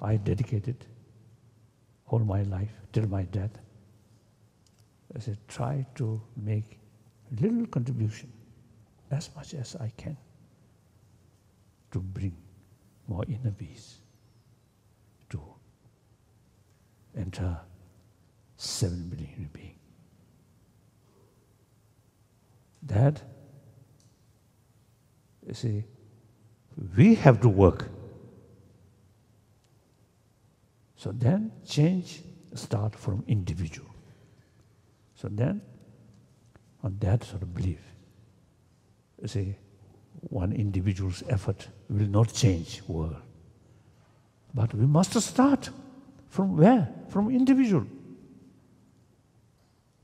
I dedicated all my life till my death. I said, try to make little contribution as much as I can to bring more inner peace, to enter seven billion being. That, you see, we have to work so then change start from individual. So then on that sort of belief, you see, one individual's effort will not change world. But we must start from where? From individual.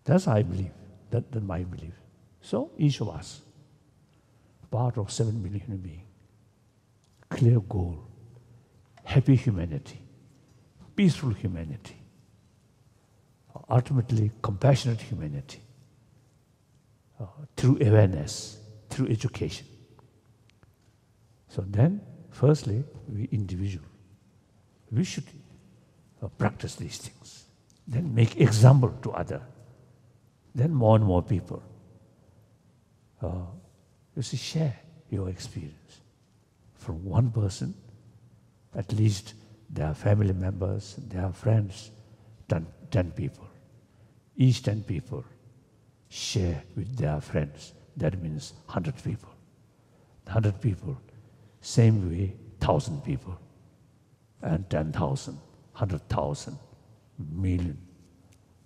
That's I believe. That, my belief. So each of us, part of seven billion beings, clear goal, happy humanity peaceful humanity, ultimately compassionate humanity, uh, through awareness, through education. So then, firstly, we individual. We should uh, practice these things. Then make example to other. Then more and more people. Uh, you see, share your experience from one person, at least their family members, their friends, ten, ten people. Each ten people share with their friends. That means hundred people. Hundred people, same way, thousand people. And ten thousand, hundred thousand, million,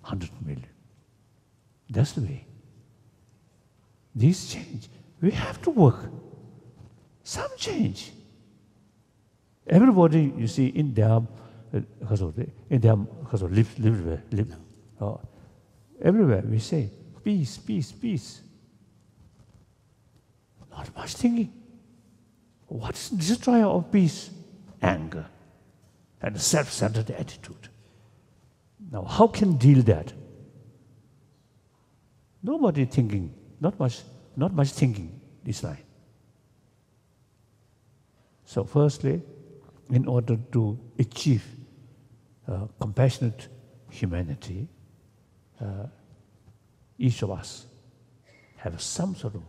hundred million. That's the way. This change, we have to work some change. everybody you see in their uh, khazo de in their khazo live live live oh everywhere we say peace peace peace not much thinking what is the destroyer of peace anger and self-centered attitude now how can deal that nobody thinking not much not much thinking this line so firstly in order to achieve uh, compassionate humanity uh, each of us have some sort of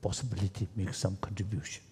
possibility to make some contribution